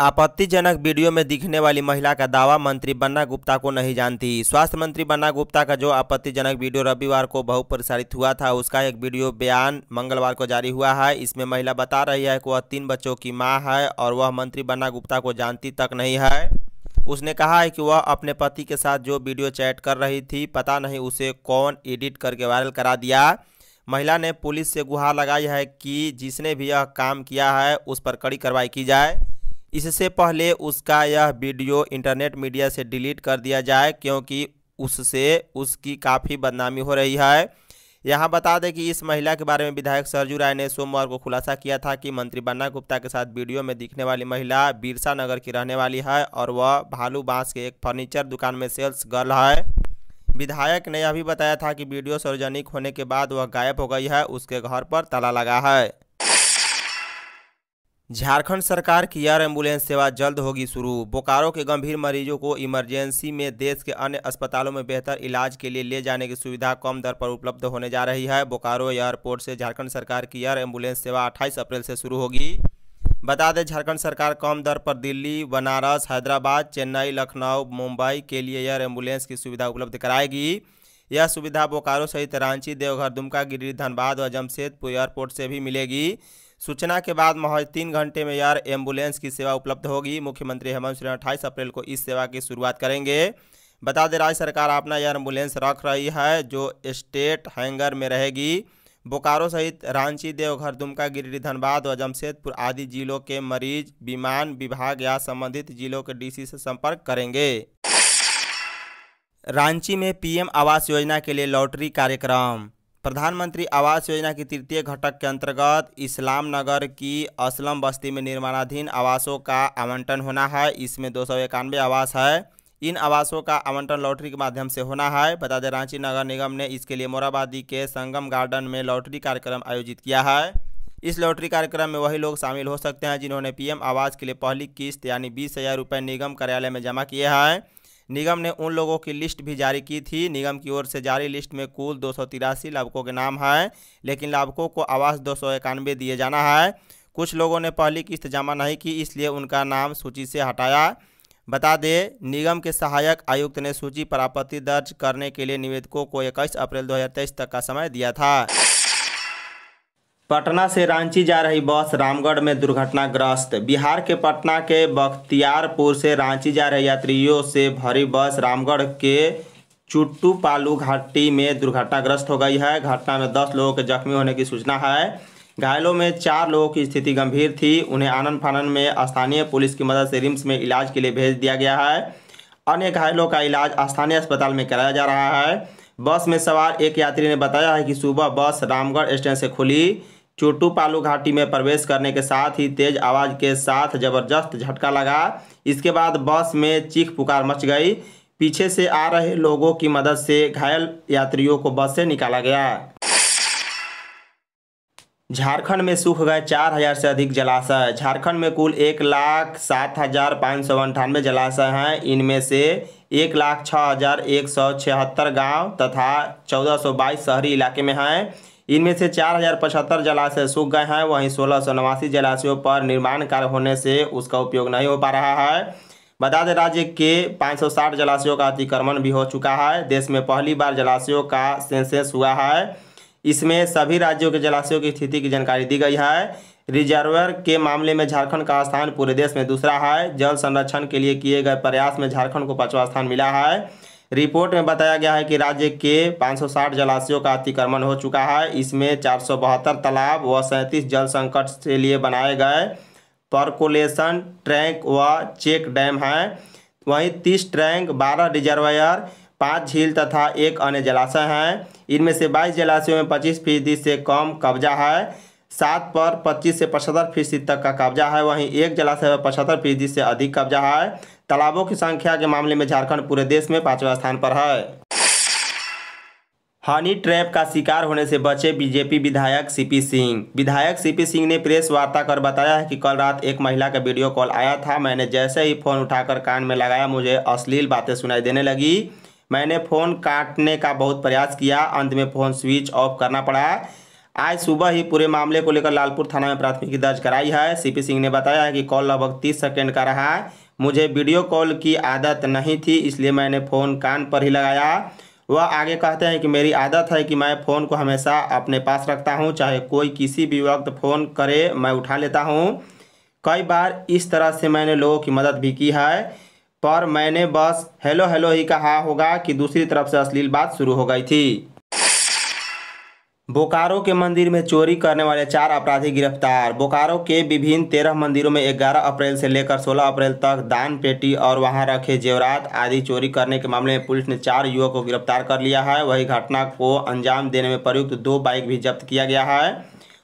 आपत्तिजनक वीडियो में दिखने वाली महिला का दावा मंत्री बन्ना गुप्ता को नहीं जानती स्वास्थ्य मंत्री बन्ना गुप्ता का जो आपत्तिजनक वीडियो रविवार को बहु प्रसारित हुआ था उसका एक वीडियो बयान मंगलवार को जारी हुआ है इसमें महिला बता रही है कि वह तीन बच्चों की मां है और वह मंत्री बन्ना गुप्ता को जानती तक नहीं है उसने कहा है कि वह अपने पति के साथ जो वीडियो चैट कर रही थी पता नहीं उसे कौन एडिट करके वायरल करा दिया महिला ने पुलिस से गुहार लगाई है कि जिसने भी यह काम किया है उस पर कड़ी कार्रवाई की जाए इससे पहले उसका यह वीडियो इंटरनेट मीडिया से डिलीट कर दिया जाए क्योंकि उससे उसकी काफ़ी बदनामी हो रही है यहाँ बता दें कि इस महिला के बारे में विधायक सरजू राय ने सोमवार को खुलासा किया था कि मंत्री बन्ना गुप्ता के साथ वीडियो में दिखने वाली महिला बिरसा नगर की रहने वाली है और वह भालू बांस के एक फर्नीचर दुकान में सेल्स गर्ल है विधायक ने यह भी बताया था कि वीडियो सार्वजनिक होने के बाद वह गायब हो गई है उसके घर पर ताला लगा है झारखंड सरकार की एयर एम्बुलेंस सेवा जल्द होगी शुरू बोकारो के गंभीर मरीजों को इमरजेंसी में देश के अन्य अस्पतालों में बेहतर इलाज के लिए ले जाने की सुविधा कम दर पर उपलब्ध होने जा रही है बोकारो एयरपोर्ट से झारखंड सरकार की एयर एम्बुलेंस सेवा 28 अप्रैल से शुरू होगी बता दें झारखंड सरकार कम दर पर दिल्ली बनारस हैदराबाद चेन्नई लखनऊ मुंबई के लिए एयर एम्बुलेंस की सुविधा उपलब्ध कराएगी यह सुविधा बोकारो सहित रांची देवघर दुमका गिरिडीह धनबाद और जमशेदपुर एयरपोर्ट से भी मिलेगी सूचना के बाद महज तीन घंटे में यार एम्बुलेंस की सेवा उपलब्ध होगी मुख्यमंत्री हेमंत सोरेन अट्ठाईस अप्रैल को इस सेवा की शुरुआत करेंगे बता दें राज्य सरकार अपना एयर एम्बुलेंस रख रही है जो स्टेट हैंगर में रहेगी बोकारो सहित रांची देवघर दुमका गिरिडीह धनबाद और जमशेदपुर आदि जिलों के मरीज विमान विभाग या संबंधित जिलों के डीसी से संपर्क करेंगे रांची में पीएम आवास योजना के लिए लॉटरी कार्यक्रम प्रधानमंत्री आवास योजना की तृतीय घटक के अंतर्गत इस्लाम नगर की असलम बस्ती में निर्माणाधीन आवासों का आवंटन होना है इसमें दो सौ इक्यानवे आवास है इन आवासों का आवंटन लॉटरी के माध्यम से होना है बता दें रांची नगर निगम ने इसके लिए मोराबादी के संगम गार्डन में लॉटरी कार्यक्रम आयोजित किया है इस लॉटरी कार्यक्रम में वही लोग शामिल हो सकते हैं जिन्होंने पीएम आवास के लिए पहली किस्त यानी बीस हज़ार रुपये निगम कार्यालय में जमा किए हैं निगम ने उन लोगों की लिस्ट भी जारी की थी निगम की ओर से जारी लिस्ट में कुल दो लाभकों के नाम हैं लेकिन लाभकों को आवास दो दिए जाना है कुछ लोगों ने पहली किस्त जमा नहीं की इसलिए उनका नाम सूची से हटाया बता दें निगम के सहायक आयुक्त ने सूची पर आपत्ति दर्ज करने के लिए निवेदकों को इक्कीस अप्रैल 2023 तक का समय दिया था पटना से रांची जा रही बस रामगढ़ में दुर्घटनाग्रस्त बिहार के पटना के बख्तियारपुर से रांची जा रहे यात्रियों से भरी बस रामगढ़ के चुट्टू पालू घाटी में दुर्घटनाग्रस्त हो गई है घटना में दस लोगों के जख्मी होने की सूचना है घायलों में चार लोगों की स्थिति गंभीर थी उन्हें आनंद फानन में स्थानीय पुलिस की मदद से रिम्स में इलाज के लिए भेज दिया गया है अन्य घायलों का इलाज स्थानीय अस्पताल में कराया जा रहा है बस में सवार एक यात्री ने बताया है कि सुबह बस रामगढ़ स्टैंड से खुली चोटू पालू घाटी में प्रवेश करने के साथ ही तेज आवाज के साथ जबरदस्त झटका लगा इसके बाद बस में चीख पुकार मच गई पीछे से आ रहे लोगों की मदद से घायल यात्रियों को बस से निकाला गया झारखंड में सूख गए चार हजार से अधिक जलाशय झारखंड में कुल एक लाख सात हजार पाँच सौ अंठानवे जलाशय हैं इनमें से एक लाख छः हजार एक सौ छिहत्तर गाँव तथा चौदह सौ बाईस शहरी इलाके में हैं इनमें से चार हजार पचहत्तर जलाशय सूख गए हैं वहीं सोलह सौ नवासी जलाशयों पर निर्माण कार्य होने से उसका उपयोग नहीं हो पा रहा है बता दें राज्य के 560 जलाशयों का अतिक्रमण भी हो चुका है देश में पहली बार जलाशयों का सेंसेस हुआ है इसमें सभी राज्यों के जलाशयों की स्थिति की जानकारी दी गई है रिजर्वर के मामले में झारखंड का स्थान पूरे देश में दूसरा है जल संरक्षण के लिए किए गए प्रयास में झारखंड को पांचवा स्थान मिला है रिपोर्ट में बताया गया है कि राज्य के 560 जलाशयों का अतिक्रमण हो चुका है इसमें चार तालाब व सैंतीस जल संकट के लिए बनाए गए परकोलेशन ट्रैंक व चेक डैम हैं वहीं तीस ट्रैंक बारह रिजर्वायर पाँच झील तथा एक अन्य जलाशय हैं इनमें से बाईस जलाशयों में पच्चीस फीसदी से कम कब्जा है सात पर पच्चीस से पचहत्तर फीसदी तक का कब्जा है वहीं एक जलाशय पर पचहत्तर फीसदी से अधिक कब्जा है तालाबों की संख्या के मामले में झारखंड पूरे देश में पांचवें स्थान पर है हनी ट्रैप का शिकार होने से बचे बीजेपी विधायक सीपी सिंह विधायक सीपी सिंह ने प्रेस वार्ता कर बताया है कि कल रात एक महिला का वीडियो कॉल आया था मैंने जैसे ही फ़ोन उठाकर कान में लगाया मुझे अश्लील बातें सुनाई देने लगी मैंने फ़ोन काटने का बहुत प्रयास किया अंत में फ़ोन स्विच ऑफ करना पड़ा आज सुबह ही पूरे मामले को लेकर लालपुर थाना में प्राथमिकी दर्ज कराई है सीपी सिंह ने बताया है कि कॉल लगभग तीस सेकेंड का रहा है मुझे वीडियो कॉल की आदत नहीं थी इसलिए मैंने फ़ोन कान पर ही लगाया वह आगे कहते हैं कि मेरी आदत है कि मैं फ़ोन को हमेशा अपने पास रखता हूँ चाहे कोई किसी भी वक्त फ़ोन करे मैं उठा लेता हूँ कई बार इस तरह से मैंने लोगों की मदद भी की है पर मैंने बस हेलो हेलो ही कहा होगा कि दूसरी तरफ से अश्लील बात शुरू हो गई थी बोकारो के मंदिर में चोरी करने वाले चार अपराधी गिरफ्तार बोकारो के विभिन्न तेरह मंदिरों में ग्यारह अप्रैल से लेकर सोलह अप्रैल तक दान पेटी और वहां रखे जेवरात आदि चोरी करने के मामले में पुलिस ने चार युवक को गिरफ्तार कर लिया है वही घटना को अंजाम देने में प्रयुक्त दो बाइक भी जब्त किया गया है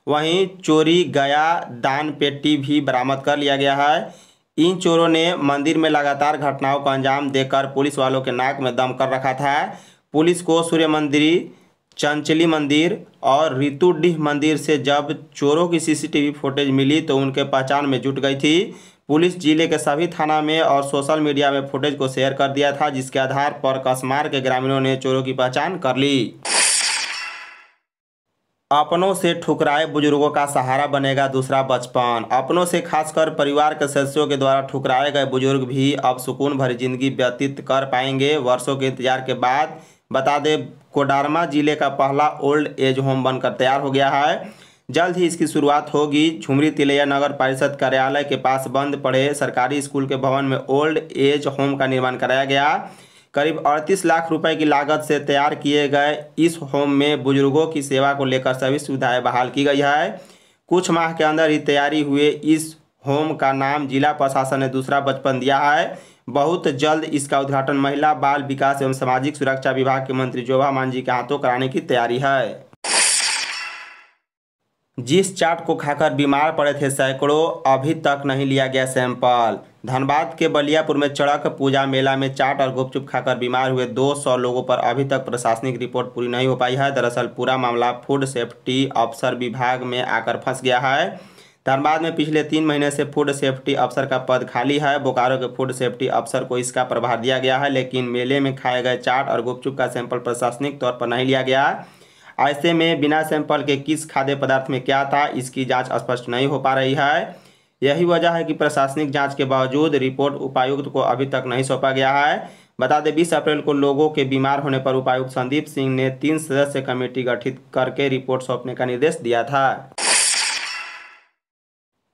वहीं चोरी गया दान पेटी भी बरामद कर लिया गया है इन चोरों ने मंदिर में लगातार घटनाओं को अंजाम देकर पुलिस वालों के नाक में दम कर रखा था पुलिस को सूर्य मंदिर चंचली मंदिर और रितुडीह मंदिर से जब चोरों की सीसीटीवी फुटेज मिली तो उनके पहचान में जुट गई थी पुलिस जिले के सभी थाना में और सोशल मीडिया में फुटेज को शेयर कर दिया था जिसके आधार पर कसमार के ग्रामीणों ने चोरों की पहचान कर ली अपनों से ठुकराए बुजुर्गों का सहारा बनेगा दूसरा बचपन अपनों से खासकर परिवार के सदस्यों के द्वारा ठुकराए गए बुजुर्ग भी अब सुकून भरी जिंदगी व्यतीत कर पाएंगे वर्षों के इंतजार के बाद बता दें कोडारमा जिले का पहला ओल्ड एज होम बनकर तैयार हो गया है जल्द ही इसकी शुरुआत होगी झुमरी तिलैया नगर परिषद कार्यालय के पास बंद पड़े सरकारी स्कूल के भवन में ओल्ड एज होम का निर्माण कराया गया करीब 38 लाख रुपए की लागत से तैयार किए गए इस होम में बुजुर्गों की सेवा को लेकर सभी सुविधाएं बहाल की गई है कुछ माह के अंदर ही तैयारी हुए इस होम का नाम जिला प्रशासन ने दूसरा बचपन दिया है बहुत जल्द इसका उद्घाटन महिला बाल विकास एवं सामाजिक सुरक्षा विभाग के मंत्री जोभा मांझी के हाथों कराने की तैयारी है जिस चाट को खाकर बीमार पड़े थे सैकड़ों अभी तक नहीं लिया गया सैंपल धनबाद के बलियापुर में चढ़क पूजा मेला में चाट और गुपचुप खाकर बीमार हुए 200 लोगों पर अभी तक प्रशासनिक रिपोर्ट पूरी नहीं हो पाई है दरअसल पूरा मामला फूड सेफ्टी अफसर विभाग में आकर फंस गया है धनबाद में पिछले तीन महीने से फूड सेफ्टी अफसर का पद खाली है बोकारो के फूड सेफ्टी अफसर को इसका प्रभार दिया गया है लेकिन मेले में खाए गए चाट और गुपचुप का सैंपल प्रशासनिक तौर पर नहीं लिया गया ऐसे में बिना सैंपल के किस खाद्य पदार्थ में क्या था इसकी जाँच स्पष्ट नहीं हो पा रही है यही वजह है कि प्रशासनिक जाँच के बावजूद रिपोर्ट उपायुक्त को अभी तक नहीं सौंपा गया है बता दें बीस अप्रैल को लोगों के बीमार होने पर उपायुक्त संदीप सिंह ने तीन सदस्य कमेटी गठित करके रिपोर्ट सौंपने का निर्देश दिया था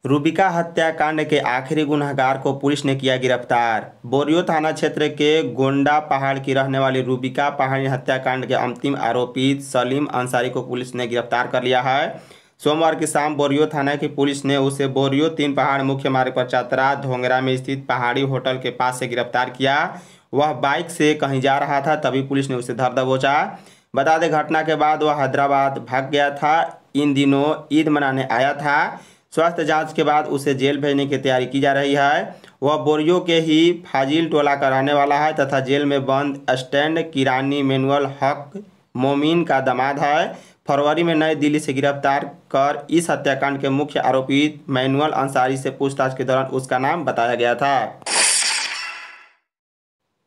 रूबिका हत्याकांड के आखिरी गुनहगार को पुलिस ने किया गिरफ्तार बोरियो थाना क्षेत्र के गोंडा पहाड़ की रहने वाली रूबिका पहाड़ी हत्याकांड के अंतिम आरोपी सलीम अंसारी को पुलिस ने गिरफ्तार कर लिया है सोमवार की शाम बोरियो थाना की पुलिस ने उसे बोरियो तीन पहाड़ मुख्य मार्ग पर चतरा धोंगरा में स्थित पहाड़ी होटल के पास से गिरफ्तार किया वह बाइक से कहीं जा रहा था तभी पुलिस ने उसे धर दबोचा बता दें घटना के बाद वह हैदराबाद भाग गया था इन दिनों ईद मनाने आया था स्वास्थ्य जांच के बाद उसे जेल भेजने की तैयारी की जा रही है वह बोरियो के ही फाजिल टोला का रहने वाला है तथा जेल में बंद स्टैंड किरानी मैनुअल हक मोमिन का दामाद है फरवरी में नई दिल्ली से गिरफ्तार कर इस हत्याकांड के मुख्य आरोपी मैनुअल अंसारी से पूछताछ के दौरान उसका नाम बताया गया था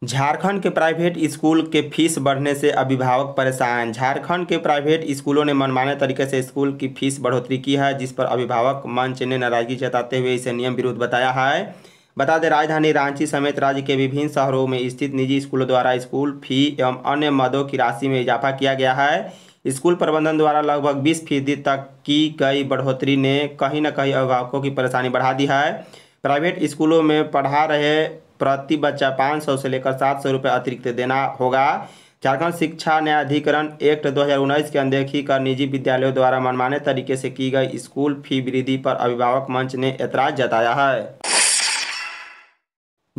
झारखंड के प्राइवेट स्कूल के फीस बढ़ने से अभिभावक परेशान झारखंड के प्राइवेट स्कूलों ने मनमाने तरीके से स्कूल की फीस बढ़ोतरी की है जिस पर अभिभावक मंच ने नाराजगी जताते हुए इसे नियम विरुद्ध बताया है बता दें राजधानी रांची समेत राज्य के विभिन्न शहरों में स्थित निजी स्कूलों द्वारा स्कूल फी एवं अन्य मदों की राशि में इजाफा किया गया है स्कूल प्रबंधन द्वारा लगभग बीस फीसदी तक की गई बढ़ोतरी ने कहीं न कहीं अभिभावकों की परेशानी बढ़ा दी है प्राइवेट स्कूलों में पढ़ा रहे प्रति बच्चा पाँच सौ से लेकर सात सौ रुपये अतिरिक्त देना होगा झारखंड शिक्षा न्यायाधिकरण एक्ट 2019 की अनदेखी कर निजी विद्यालयों द्वारा मनमाने तरीके से की गई स्कूल फी वृद्धि पर अभिभावक मंच ने ऐतराज जताया है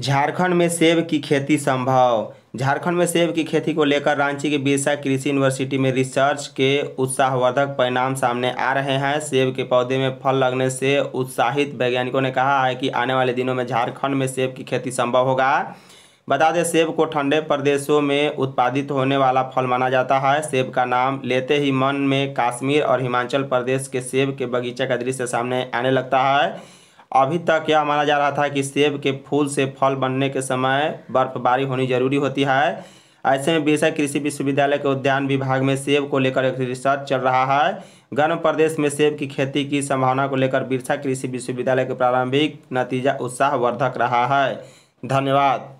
झारखंड में सेब की खेती संभव झारखंड में सेब की खेती को लेकर रांची के बिरसा कृषि यूनिवर्सिटी में रिसर्च के उत्साहवर्धक परिणाम सामने आ रहे हैं सेब के पौधे में फल लगने से उत्साहित वैज्ञानिकों ने कहा है कि आने वाले दिनों में झारखंड में सेब की खेती संभव होगा बता दें सेब को ठंडे प्रदेशों में उत्पादित होने वाला फल माना जाता है सेब का नाम लेते ही मन में काश्मीर और हिमाचल प्रदेश के सेब के बगीचे का दृश्य सामने आने लगता है अभी तक यह माना जा रहा था कि सेब के फूल से फल बनने के समय बर्फबारी होनी जरूरी होती है ऐसे में बेसा कृषि विश्वविद्यालय के उद्यान विभाग में सेब को लेकर एक रिसर्च चल रहा है गर्म प्रदेश में सेब की खेती की संभावना को लेकर बिरसा कृषि विश्वविद्यालय के प्रारंभिक नतीजा उत्साहवर्धक रहा है धन्यवाद